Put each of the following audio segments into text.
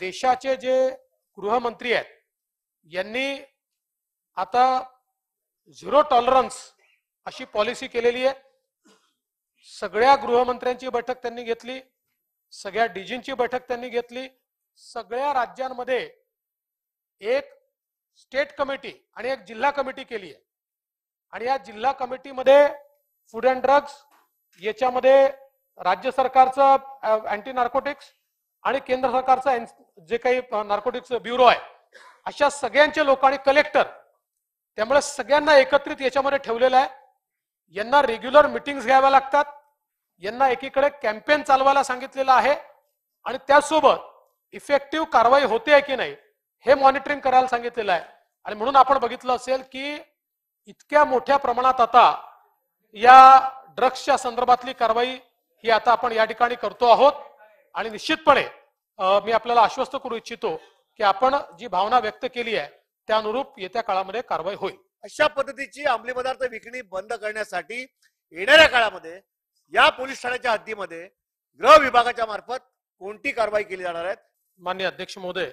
देशाचे जे गृहमंत्री आहेत यांनी आता झिरो टॉलरन्स अशी पॉलिसी केलेली आहे सगळ्या गृहमंत्र्यांची बैठक त्यांनी घेतली सगळ्या डीजींची बैठक त्यांनी घेतली सगळ्या राज्यांमध्ये एक स्टेट कमिटी आणि एक जिल्हा कमिटी केली आहे आणि या जिल्हा कमिटीमध्ये फूड अँड ड्रग्ज याच्यामध्ये राज्य सरकारचं अँटी नार्कोटिक्स आणि केंद्र सरकारचं जे काही नार्कोटिक्स ब्युरो आहे अशा सगळ्यांचे लोक आणि कलेक्टर त्यामुळे सगळ्यांना एकत्रित याच्यामध्ये ठेवलेलं आहे यांना रेग्युलर मिटिंग्स घ्याव्या लागतात यांना एकीकडे कॅम्पेन चालवायला सांगितलेलं आहे आणि त्यासोबत इफेक्टिव्ह कारवाई होते की नाही हे मॉनिटरिंग करायला सांगितलेलं आहे आणि म्हणून आपण बघितलं असेल की इतक्या मोठ्या प्रमाणात आता या ड्रग्सच्या संदर्भातली कारवाई ही आता आपण या ठिकाणी करतो आहोत आणि निश्चितपणे मी आपल्याला आश्वस्त करू इच्छितो की आपण जी भावना व्यक्त केली आहे त्या अनुरूप येत्या काळामध्ये कारवाई होईल अशा पद्धतीची अंमली पदार्थ विकणी बंद करण्यासाठी येणाऱ्या काळामध्ये या पोलीस ठाण्याच्या हद्दीमध्ये गृह विभागाच्या मार्फत कोणती कारवाई केली जाणार आहे मान्य अध्यक्ष महोदय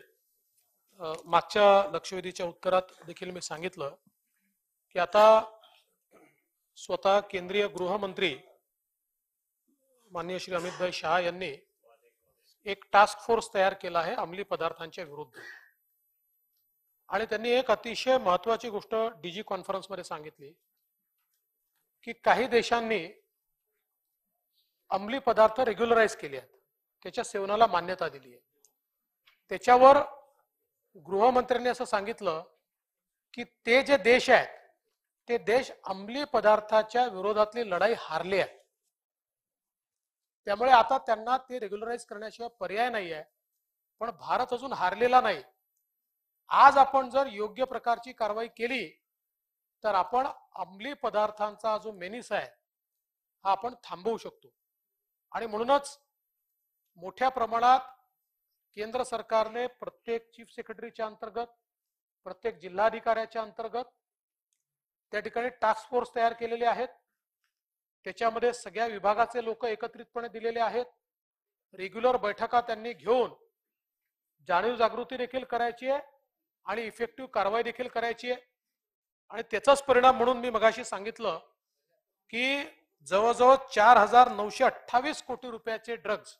मागच्या लक्षवेधीच्या उत्तरात देखील मी सांगितलं की आता स्वतः केंद्रीय गृहमंत्री माननीय श्री अमितभाई शहा यांनी एक टास्क फोर्स तयार केला आहे अंमली पदार्थांच्या विरुद्ध आणि त्यांनी एक अतिशय महत्वाची गोष्ट डीजी कॉन्फरन्स मध्ये सांगितली की काही देशांनी अंमली पदार्थ रेग्युलराईज केले आहेत त्याच्या सेवनाला मान्यता दिली आहे त्याच्यावर गृहमंत्र्यांनी असं सांगितलं की ते जे देश आहेत ते देश अंमली पदार्थाच्या विरोधातली लढाई हारले आहेत त्यामुळे आता त्यांना ते रेग्युलराईज करण्याशिवाय पर्याय नाही आहे पण भारत अजून हारलेला नाही आज आपण जर योग्य प्रकारची कारवाई केली तर आपण अंमली पदार्थांचा जो मेनिस आहे हा आपण थांबवू शकतो आणि म्हणूनच मोठ्या प्रमाणात केंद्र सरकारने प्रत्येक चीफ सेक्रेटरीच्या अंतर्गत प्रत्येक जिल्हाधिकाऱ्याच्या अंतर्गत त्या ठिकाणी टास्क फोर्स तयार केलेले आहेत त्याच्यामध्ये सगळ्या विभागाचे लोक एकत्रितपणे दिलेले आहेत रेग्युलर बैठका त्यांनी घेऊन जाणीव जागृती देखील करायची आहे आणि इफेक्टिव्ह कारवाई देखील करायची आहे आणि त्याचाच परिणाम म्हणून मी मगाशी सांगितलं की जवळजवळ चार हजार नऊशे अठ्ठावीस कोटी रुपयाचे ड्रग्ज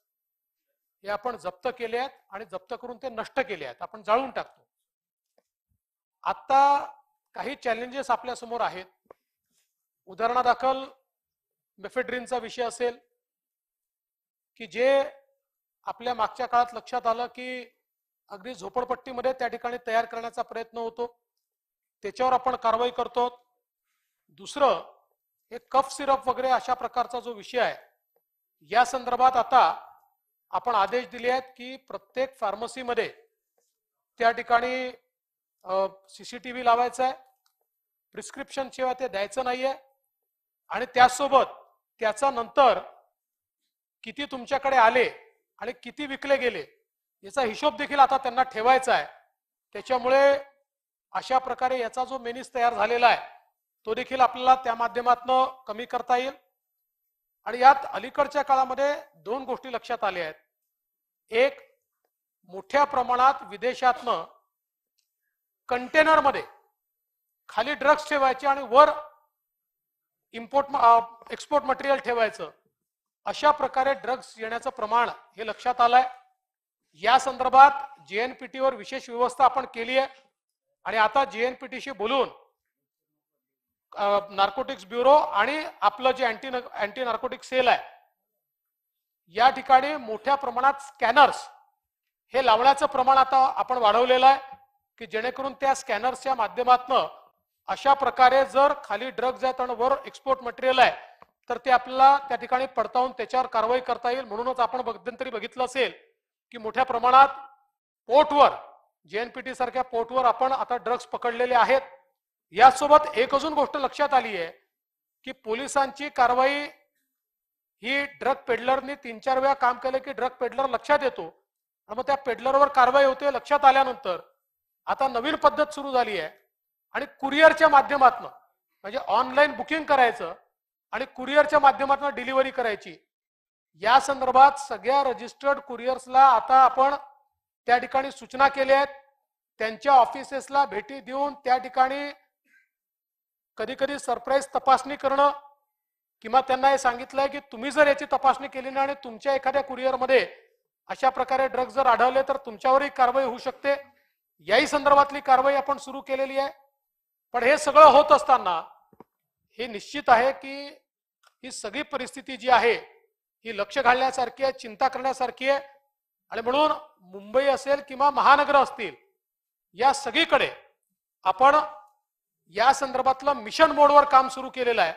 हे आपण जप्त केले आहेत आणि जप्त करून ते नष्ट केले आहेत आपण जाळून टाकतो आता काही चॅलेंजेस आपल्यासमोर आहेत उदाहरणादाखल मेफेड्रिनचा विषय असेल की जे आपल्या मागच्या काळात लक्षात आलं की अगदी झोपडपट्टीमध्ये त्या ठिकाणी तयार करण्याचा प्रयत्न होतो त्याच्यावर आपण कारवाई करतो दुसरं हे कफ सिरप वगैरे अशा प्रकारचा जो विषय आहे या संदर्भात आता आपण आदेश दिले आहेत की प्रत्येक फार्मसीमध्ये त्या ठिकाणी सीसीटीव्ही लावायचा आहे प्रिस्क्रिप्शन शिवाय ते द्यायचं नाहीये आणि त्यासोबत त्याचा नंतर किती तुमच्याकडे आले आणि किती विकले गेले याचा हिशोब देखील आता त्यांना ठेवायचा आहे त्याच्यामुळे अशा प्रकारे याचा जो मेनिस तयार झालेला आहे तो देखील आपल्याला त्या माध्यमातनं कमी करता येईल आणि यात अलीकडच्या काळामध्ये दोन गोष्टी लक्षात आल्या आहेत एक मोठ्या प्रमाणात विदेशातनं कंटेनरमध्ये खाली ड्रग्स ठेवायचे आणि वर इम्पोर्ट एक्सपोर्ट मटेरियल ठेवायचं अशा प्रकारे ड्रग्स येण्याचं प्रमाण हे लक्षात आलंय या संदर्भात जेएनपीटीवर विशेष व्यवस्था आपण केली आहे आणि आता जेएनपीटीशी बोलून नार्कोटिक्स ब्युरो आणि आपलं जे अँटी अँटी नार्कोटिक सेल आहे या ठिकाणी मोठ्या प्रमाणात स्कॅनर्स हे लावण्याचं प्रमाण आता आपण वाढवलेलं आहे की जेणेकरून त्या स्कॅनर्सच्या माध्यमातून अशा प्रकारे जर खाली ड्रग्ज आहेत आणि वर एक्सपोर्ट मटेरियल आहे तर ते आपल्याला त्या ठिकाणी पडताळून त्याच्यावर कारवाई करता येईल म्हणूनच आपण मध्यंतरी बघितलं असेल की मोठ्या प्रमाणात पोर्टवर जेएनपीटी सारख्या पोर्टवर आपण आता ड्रग्ज पकडलेले आहेत यासोबत एक अजून गोष्ट लक्षात आली आहे की पोलिसांची कारवाई ही ड्रग पेडलरनी तीन चार वेळा काम केलं की ड्रग पेडलर लक्षात येतो आणि मग त्या पेडलरवर कारवाई होते लक्षात आल्यानंतर आता नवीन पद्धत सुरू झाली आहे आणि कुरिअरच्या माध्यमातून म्हणजे ऑनलाईन बुकिंग करायचं आणि कुरिअरच्या माध्यमातून डिलिव्हरी करायची या संदर्भात सगळ्या रजिस्टर्ड कुरिअर्सला आता आपण त्या ठिकाणी सूचना केल्या आहेत त्यांच्या ऑफिसेसला भेटी देऊन त्या ठिकाणी कधी कधी सरप्राईज तपासणी करणं किंवा त्यांना हे सांगितलंय की तुम्ही जर याची तपासणी केली नाही आणि तुमच्या एखाद्या कुरिअरमध्ये अशा प्रकारे ड्रग्ज जर आढळले तर तुमच्यावरही कारवाई होऊ शकते याही संदर्भातली कारवाई आपण सुरू केलेली आहे पण हे सगळं होत असताना हे निश्चित आहे की ही सगळी परिस्थिती जी आहे ही लक्ष घालण्यासारखी आहे चिंता करण्यासारखी आहे आणि म्हणून मुंबई असेल किंवा महानगर असतील या सगळीकडे आपण या संदर्भातलं मिशन मोडवर काम सुरू केलेलं आहे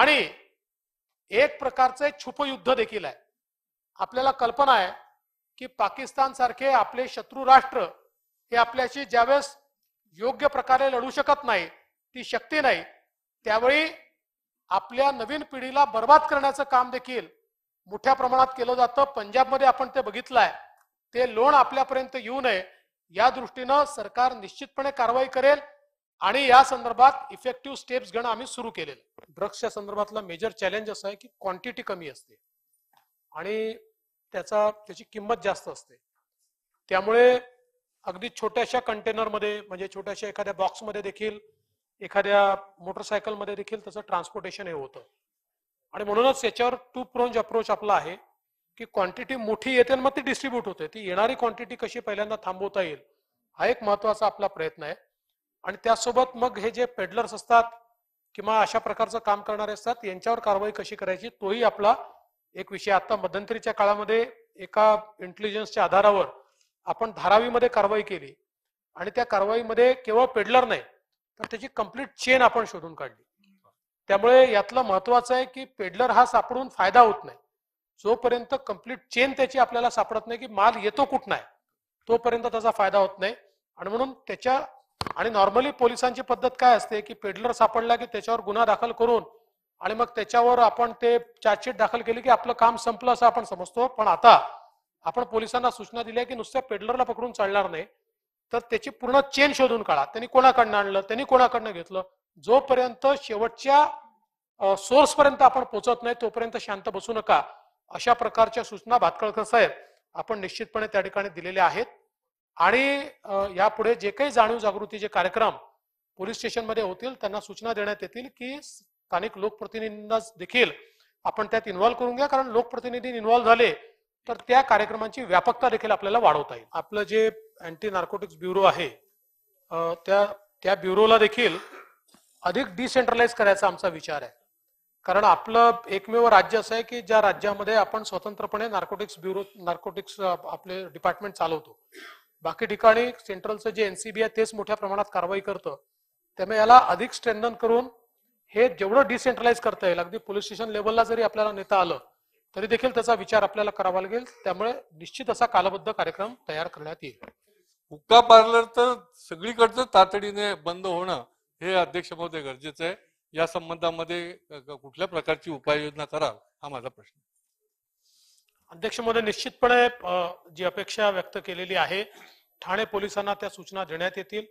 आणि एक प्रकारचं युद्ध देखील आहे आपल्याला कल्पना आहे की पाकिस्तान सारखे आपले शत्रू राष्ट्र हे आपल्याशी ज्यावेळेस योग्य प्रकारे लढू शकत नाही ती शक्ती नाही त्यावेळी आपल्या नवीन पिढीला बर्बाद करण्याचं काम देखील मोठ्या प्रमाणात केलं जातं पंजाबमध्ये आपण ते बघितलं आहे ते लोण आपल्यापर्यंत येऊ नये या दृष्टीनं सरकार निश्चितपणे कारवाई करेल आणि या संदर्भात इफेक्टिव्ह स्टेप्स घेणं आम्ही सुरू केलेल ड्रग्सच्या संदर्भातला मेजर चॅलेंज असं आहे की क्वांटिटी कमी असते आणि त्याचा त्याची किंमत जास्त असते त्यामुळे अगदी छोट्याशा कंटेनरमध्ये म्हणजे छोट्याशा एखाद्या बॉक्समध्ये देखील एखाद्या मोटरसायकलमध्ये देखील त्याचं ट्रान्सपोर्टेशन हे होतं आणि म्हणूनच याच्यावर टू प्रोंज अप्रोच आपला आहे की क्वांटिटी मोठी येते आणि मग ती डिस्ट्रीब्यूट होते ती येणारी क्वांटिटी कशी पहिल्यांदा थांबवता येईल हा एक महत्वाचा आपला प्रयत्न आहे आणि त्यासोबत मग हे जे पेडलर्स असतात किंवा अशा प्रकारचं काम करणारे असतात यांच्यावर कारवाई कशी करायची तोही आपला एक विषय आता मध्यंतरीच्या काळामध्ये एका इंटेलिजन्सच्या आधारावर आपण धारावीमध्ये कारवाई केली आणि त्या कारवाईमध्ये केवळ पेडलर नाही तर त्याची कम्प्लीट चेन आपण शोधून काढली त्यामुळे यातलं महत्वाचं आहे की पेडलर हा सापडून फायदा होत नाही जोपर्यंत कम्प्लीट चेन त्याची आपल्याला सापडत नाही की माल येतो कुठ नाही तोपर्यंत त्याचा फायदा होत नाही आणि म्हणून त्याच्या आणि नॉर्मली पोलिसांची पद्धत काय असते की पेडलर सापडला की त्याच्यावर गुन्हा दाखल करून आणि मग त्याच्यावर आपण ते चार्जशीट दाखल केली की आपलं काम संपलं असं आपण समजतो पण आता आपण पोलिसांना सूचना दिल्या की नुसत्या पेडलरला पकडून चालणार नाही तर त्याची पूर्ण चेन शोधून काढा त्यांनी कोणाकडनं आणलं त्यांनी कोणाकडनं घेतलं जोपर्यंत शेवटच्या सोर्स पर्यंत आपण पोहोचत नाही तोपर्यंत शांत बसू नका अशा प्रकारच्या सूचना भातकळकर साहेब आपण निश्चितपणे त्या ठिकाणी दिलेल्या आहेत आणि यापुढे जे काही जाणीव जागृतीचे कार्यक्रम पोलीस स्टेशनमध्ये होतील त्यांना सूचना देण्यात येतील की स्थानिक लोकप्रतिनिधींना देखील आपण त्यात इन्व्हॉल्व्ह करून घ्या कारण लोकप्रतिनिधी इन्व्हॉल्व्ह झाले तर त्या कार्यक्रमांची व्यापकता देखील आपल्याला वाढवता येईल आपलं जे अँटी नार्कोटिक्स ब्युरो आहे त्या त्या ब्युरोला देखील अधिक डिसेंट्रलाइज करायचा आमचा विचार आहे कारण आपलं एकमेव राज्य असं आहे की ज्या राज्यामध्ये आपण स्वतंत्रपणे नार्कोटिक्स ब्युरो नार्कोटिक्स आपले डिपार्टमेंट चालवतो बाकी ठिकाणी सेंट्रलचं जे एनसीबी आहे तेच मोठ्या प्रमाणात कारवाई करतं त्यामुळे याला अधिक स्ट्रेंथन करून हे जेवढं डिसेंट्रलाइज करता येईल अगदी पोलीस स्टेशन लेवलला जरी आपल्याला नेता आलं तरी देखील त्याचा विचार आपल्याला करावा लागेल त्यामुळे निश्चित असा कालबद्ध कार्यक्रम तयार करण्यात येईल हुक्का पार्लर तर सगळीकडचं तातडीने बंद होणं हे अध्यक्ष महोदय गरजेचं आहे या संबंधामध्ये कुठल्या प्रकारची उपाययोजना कराल हा माझा प्रश्न अध्यक्ष महोदय निश्चितपणे जी अपेक्षा व्यक्त केलेली आहे ठाणे पोलिसांना त्या सूचना देण्यात येतील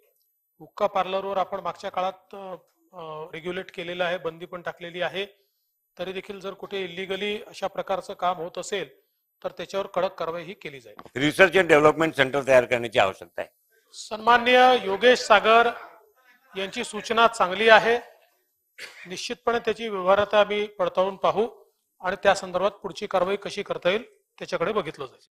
हुक्का पार्लरवर आपण मागच्या काळात रेग्युलेट केलेलं आहे बंदी पण टाकलेली आहे तरी देखील जर कुठे इलिगली अशा प्रकारचं काम होत असेल तर त्याच्यावर कडक कारवाई ही केली जाईल रिसर्च अँड डेव्हलपमेंट सेंटर तयार करण्याची आवश्यकता आहे सन्मान्य योगेश सागर यांची सूचना चांगली आहे निश्चितपणे त्याची व्यवहारता मी पडताळून पाहू आणि त्या संदर्भात पुढची कारवाई कशी करता येईल त्याच्याकडे बघितलं जाईल